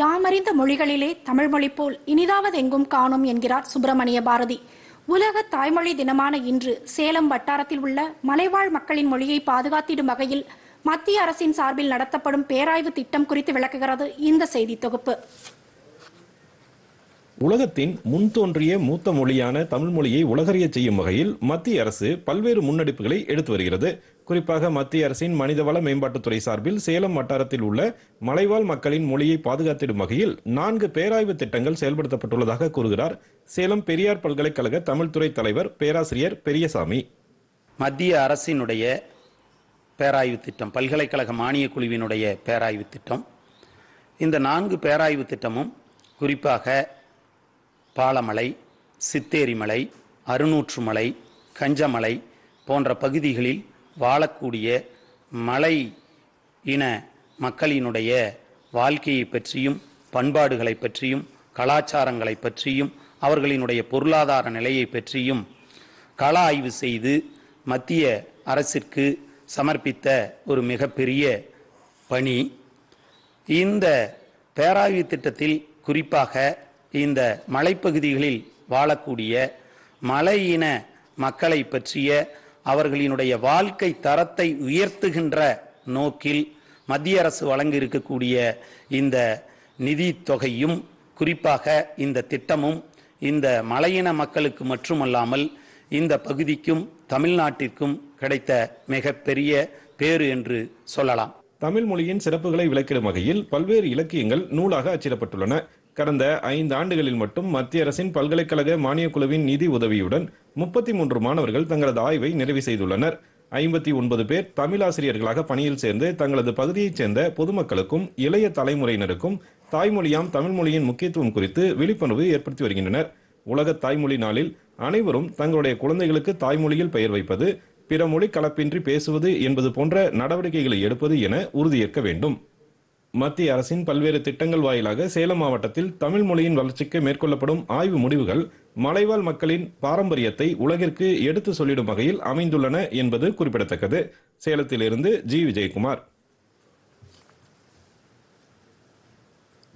யாமறிந்த மொழிகளிலே தமிழ்மொழி போல் இனிதாவது எங்கும் காணும் என்கிறார் சுப்பிரமணிய பாரதி உலக தாய்மொழி தினமான இன்று சேலம் வட்டாரத்தில் உள்ள மலைவாழ் மக்களின் மொழியை பாதுகாத்திடும் வகையில் மத்திய அரசின் சார்பில் நடத்தப்படும் பேராய்வு திட்டம் குறித்து விளக்குகிறது இந்த செய்தி தொகுப்பு உலகத்தின் முன் தோன்றிய மூத்த மொழியான தமிழ் மொழியை உலகறிய செய்யும் வகையில் மத்திய அரசு பல்வேறு முன்னெடுப்புகளை எடுத்து வருகிறது குறிப்பாக மத்திய அரசின் மனிதவள மேம்பாட்டுத்துறை சார்பில் சேலம் வட்டாரத்தில் உள்ள மலைவாழ் மக்களின் மொழியை பாதுகாத்திடும் வகையில் நான்கு பேராய்வு திட்டங்கள் செயல்படுத்தப்பட்டுள்ளதாக கூறுகிறார் சேலம் பெரியார் பல்கலைக்கழக தமிழ்துறை தலைவர் பேராசிரியர் பெரியசாமி மத்திய அரசினுடைய பேராய்வு திட்டம் பல்கலைக்கழக மானிய குழுவினுடைய பேராய்வு திட்டம் இந்த நான்கு பேராய்வு திட்டமும் குறிப்பாக பாலமலை சித்தேரிமலை அறுநூற்றுமலை கஞ்சமலை போன்ற பகுதிகளில் வாழக்கூடிய மலை இன மக்களினுடைய வாழ்க்கையை பற்றியும் பண்பாடுகளை பற்றியும் கலாச்சாரங்களை பற்றியும் அவர்களினுடைய பொருளாதார நிலையை பற்றியும் கள ஆய்வு செய்து மத்திய அரசிற்கு சமர்ப்பித்த ஒரு மிகப்பெரிய பணி இந்த பேராய்வு திட்டத்தில் குறிப்பாக இந்த மலைப்பகுதிகளில் வாழக்கூடிய மலையின மக்களை பற்றிய அவர்களினுடைய வாழ்க்கை தரத்தை உயர்த்துகின்ற நோக்கில் மத்திய அரசு வழங்கி இருக்கக்கூடிய இந்த நிதி தொகையும் குறிப்பாக இந்த திட்டமும் இந்த மலையின மக்களுக்கு மட்டுமல்லாமல் இந்த பகுதிக்கும் தமிழ்நாட்டிற்கும் கிடைத்த மிகப்பெரிய பேரு என்று சொல்லலாம் தமிழ் மொழியின் சிறப்புகளை விளக்கிடும் வகையில் பல்வேறு இலக்கியங்கள் நூலாக அச்சிடப்பட்டுள்ளன கடந்த ஐந்து ஆண்டுகளில் மட்டும் மத்திய அரசின் பல்கலைக்கழக மானியக் குழுவின் நிதி உதவியுடன் முப்பத்தி மூன்று மாணவர்கள் தங்களது ஆய்வை நிறைவு செய்துள்ளனர் ஐம்பத்தி ஒன்பது பேர் தமிழாசிரியர்களாக பணியில் சேர்ந்து தங்களது பகுதியைச் சேர்ந்த பொதுமக்களுக்கும் இளைய தலைமுறையினருக்கும் தாய்மொழியாம் தமிழ் மொழியின் முக்கியத்துவம் குறித்து விழிப்புணர்வு ஏற்படுத்தி வருகின்றனர் உலக தாய்மொழி நாளில் அனைவரும் தங்களுடைய குழந்தைகளுக்கு தாய்மொழியில் பெயர் வைப்பது பிற மொழி கலப்பின்றி பேசுவது என்பது போன்ற நடவடிக்கைகளை எடுப்பது என உறுதியேற்க வேண்டும் மத்திய அரசின் பல்வேறு திட்டங்கள் வாயிலாக சேலம் மாவட்டத்தில் தமிழ் மொழியின் வளர்ச்சிக்கு மேற்கொள்ளப்படும் ஆய்வு முடிவுகள் மலைவாழ் மக்களின் பாரம்பரியத்தை உலகிற்கு எடுத்து சொல்லிடும் வகையில் அமைந்துள்ளன என்பது குறிப்பிடத்தக்கது சேலத்திலிருந்து ஜி விஜயகுமார்